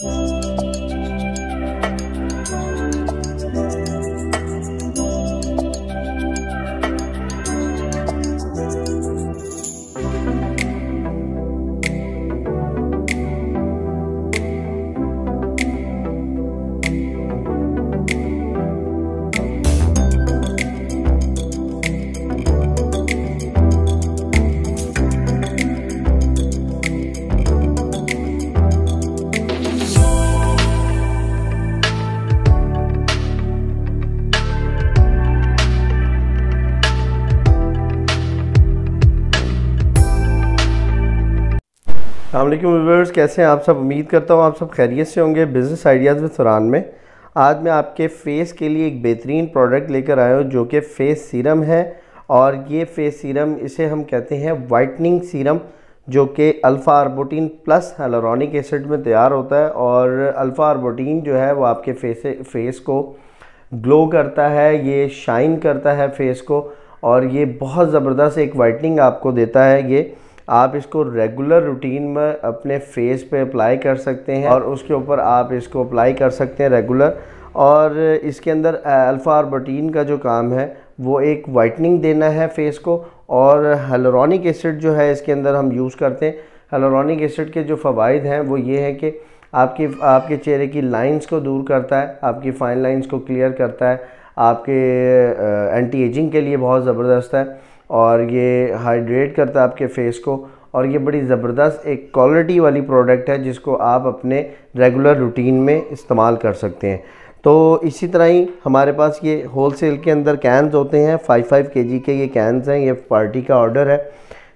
Thank you. अल्लाम व्यवर्स कैसे हैं आप सब उम्मीद करता हूँ आप सब खैरियत से होंगे बिज़नेस आइडियाज़ में सुरान में आज मैं आपके फेस के लिए एक बेहतरीन प्रोडक्ट लेकर आया हूँ जो कि फेस सीरम है और ये फेस सीरम इसे हम कहते हैं वाइटनिंग सीरम जो कि alpha arbutin plus hyaluronic acid में तैयार होता है और अल्फ़ा आरबोटीन जो है वो आपके फेस फेस को ग्लो करता है ये शाइन करता है फेस को और ये बहुत ज़बरदस्त एक वाइटनिंग आपको देता है ये आप इसको रेगुलर रूटीन में अपने फेस पे अप्लाई कर सकते हैं और उसके ऊपर आप इसको अप्लाई कर सकते हैं रेगुलर और इसके अंदर अल्फ़ा आर्बटीन का जो काम है वो एक वाइटनिंग देना है फेस को और हलोरॉनिक एसिड जो है इसके अंदर हम यूज़ करते हैं हलोरॉनिक एसिड के जो फ़वाद हैं वो ये हैं कि आपकी आपके चेहरे की लाइंस को दूर करता है आपकी फ़ाइन लाइंस को क्लियर करता है आपके एंटी एजिंग के लिए बहुत ज़बरदस्त है और ये हाइड्रेट करता है आपके फेस को और ये बड़ी ज़बरदस्त एक क्वालिटी वाली प्रोडक्ट है जिसको आप अपने रेगुलर रूटीन में इस्तेमाल कर सकते हैं तो इसी तरह ही हमारे पास ये होल सेल के अंदर कैंस होते हैं फाइव फाइव के जी के ये कैंस हैं ये पार्टी का ऑर्डर है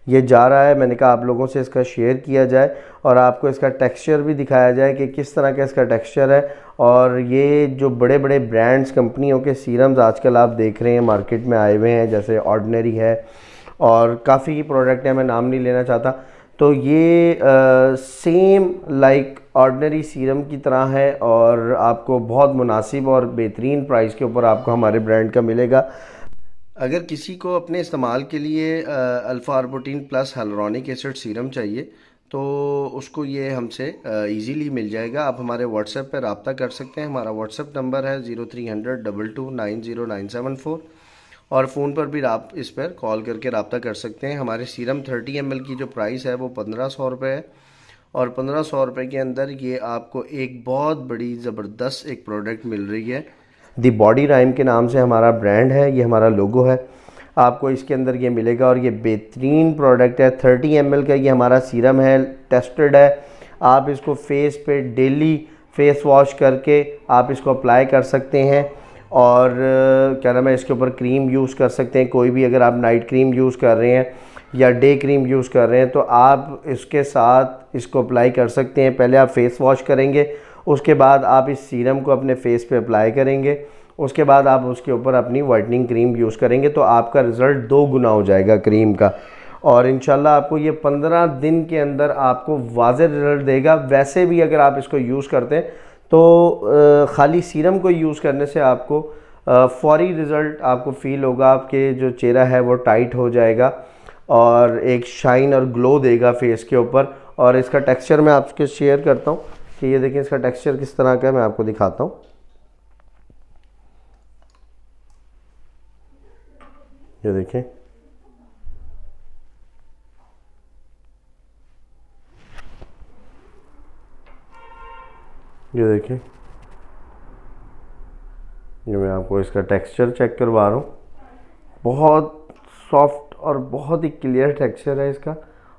ये जा रहा है मैंने कहा आप लोगों से इसका शेयर किया जाए और आपको इसका टेक्सचर भी दिखाया जाए कि किस तरह का इसका टेक्सचर है और ये जो बड़े बड़े ब्रांड्स कंपनियों के सीरम्स आजकल आप देख रहे हैं मार्केट में आए हुए हैं जैसे ऑर्डनरी है और काफ़ी प्रोडक्ट हैं मैं नाम नहीं लेना चाहता तो ये सेम लाइक ऑर्डनरी सीरम की तरह है और आपको बहुत मुनासिब और बेहतरीन प्राइस के ऊपर आपको हमारे ब्रांड का मिलेगा अगर किसी को अपने इस्तेमाल के लिए alpha arbutin plus hyaluronic acid serum चाहिए तो उसको ये हमसे इजीली मिल जाएगा आप हमारे व्हाट्सएप पर रबता कर सकते हैं हमारा व्हाट्सएप नंबर है zero three hundred double two nine zero nine seven four और फ़ोन पर भी आप इस पर कॉल करके रबता कर सकते हैं हमारे सीरम थर्टी एम की जो प्राइस है वो पंद्रह सौ रुपये है और पंद्रह सौ रुपये के अंदर ये आपको एक बहुत बड़ी ज़बरदस्त एक प्रोडक्ट मिल रही है दी बॉडी राइम के नाम से हमारा ब्रांड है ये हमारा लोगो है आपको इसके अंदर ये मिलेगा और ये बेहतरीन प्रोडक्ट है थर्टी एम का ये हमारा सीरम है टेस्टेड है आप इसको फेस पे डेली फेस वॉश करके आप इसको अप्लाई कर सकते हैं और क्या नाम है इसके ऊपर क्रीम यूज़ कर सकते हैं कोई भी अगर आप नाइट क्रीम यूज़ कर रहे हैं या डे क्रीम यूज़ कर रहे हैं तो आप इसके साथ इसको अप्लाई कर सकते हैं पहले आप फेस वॉश करेंगे उसके बाद आप इस सीरम को अपने फेस पे अप्लाई करेंगे उसके बाद आप उसके ऊपर अपनी वाइटनिंग क्रीम यूज़ करेंगे तो आपका रिज़ल्ट दो गुना हो जाएगा क्रीम का और इन आपको ये पंद्रह दिन के अंदर आपको वाज रिज़ल्ट देगा वैसे भी अगर आप इसको यूज़ करते हैं तो ख़ाली सीरम को यूज़ करने से आपको फौरी रिज़ल्ट आपको फ़ील होगा आपके जो चेहरा है वो टाइट हो जाएगा और एक शाइन और ग्लो देगा फेस के ऊपर और इसका टेक्सचर मैं आपके शेयर करता हूँ कि ये देखें इसका टेक्सचर किस तरह का है मैं आपको दिखाता हूँ ये देखें ये देखें ये मैं आपको इसका टेक्सचर चेक करवा रहा हूँ बहुत सॉफ्ट और बहुत ही क्लियर टेक्सचर है इसका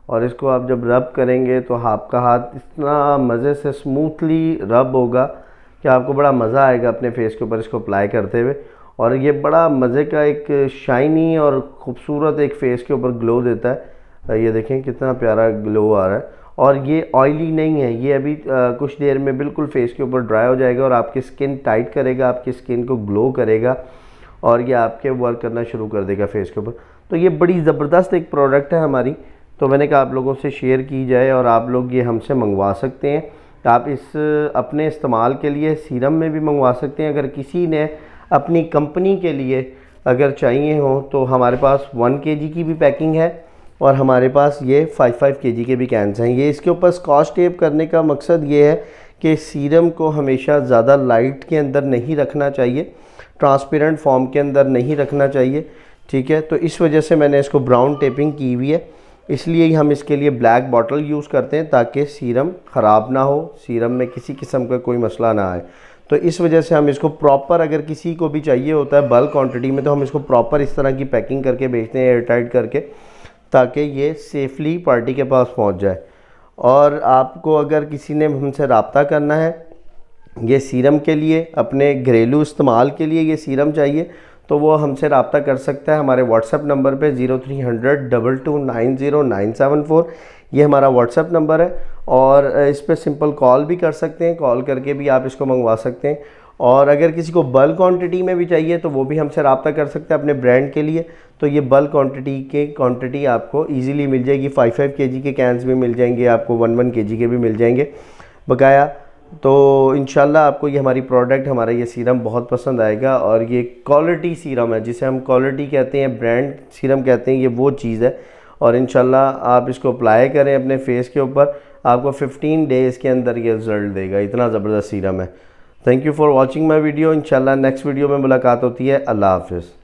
और इसको आप जब रब करेंगे तो आपका हाथ इतना मज़े से स्मूथली रब होगा कि आपको बड़ा मज़ा आएगा अपने फेस के ऊपर इसको अप्लाई करते हुए और ये बड़ा मज़े का एक शाइनी और ख़ूबसूरत एक फेस के ऊपर ग्लो देता है ये देखें कितना प्यारा ग्लो आ रहा है और ये ऑयली नहीं है ये अभी आ, कुछ देर में बिल्कुल फेस के ऊपर ड्राई हो जाएगा और आपकी स्किन टाइट करेगा आपकी स्किन को ग्लो करेगा और ये आपके वर्क करना शुरू कर देगा फेस के ऊपर तो ये बड़ी ज़बरदस्त एक प्रोडक्ट है हमारी तो मैंने कहा आप लोगों से शेयर की जाए और आप लोग ये हमसे मंगवा सकते हैं तो आप इस अपने इस्तेमाल के लिए सीरम में भी मंगवा सकते हैं अगर किसी ने अपनी कंपनी के लिए अगर चाहिए हो तो हमारे पास वन के की भी पैकिंग है और हमारे पास ये फाइव फाइव के के भी कैंस हैं ये इसके ऊपर स्कॉच टेप करने का मकसद ये है कि सीरम को हमेशा ज़्यादा लाइट के अंदर नहीं रखना चाहिए ट्रांसपेरेंट फॉर्म के अंदर नहीं रखना चाहिए ठीक है तो इस वजह से मैंने इसको ब्राउन टेपिंग की हुई है इसलिए हम इसके लिए ब्लैक बॉटल यूज़ करते हैं ताकि सीरम ख़राब ना हो सीरम में किसी किस्म का कोई मसला ना आए तो इस वजह से हम इसको प्रॉपर अगर किसी को भी चाहिए होता है बल्क क्वांटिटी में तो हम इसको प्रॉपर इस तरह की पैकिंग करके बेचते हैं एयरटाइट करके ताकि ये सेफली पार्टी के पास पहुंच जाए और आपको अगर किसी ने हमसे रबता करना है ये सीरम के लिए अपने घरेलू इस्तेमाल के लिए ये सीरम चाहिए तो वो हमसे रबता कर सकता है हमारे व्हाट्सअप नंबर पे zero three hundred double two nine zero nine seven four ये हमारा व्हाट्सअप नंबर है और इस पर सिंपल कॉल भी कर सकते हैं कॉल करके भी आप इसको मंगवा सकते हैं और अगर किसी को बल्क क्वांटिटी में भी चाहिए तो वो भी हमसे रबता कर सकते हैं अपने ब्रांड के लिए तो ये बल्क क्वांटिटी के क्वांटिटी आपको इजीली मिल जाएगी फाइव फाइव के जी के कैंस भी मिल जाएंगे आपको वन वन के जी के भी मिल जाएंगे बकाया तो इन आपको ये हमारी प्रोडक्ट हमारा ये सीरम बहुत पसंद आएगा और ये क्वालिटी सीरम है जिसे हम क्वालिटी कहते हैं ब्रांड सीरम कहते हैं ये वो चीज़ है और इन आप इसको अप्लाई करें अपने फेस के ऊपर आपको 15 डेज़ के अंदर ये रिज़ल्ट देगा इतना ज़बरदस्त सीरम है thank you for watching my video in next video में मुलाकात होती है अल्लाह हाफिज़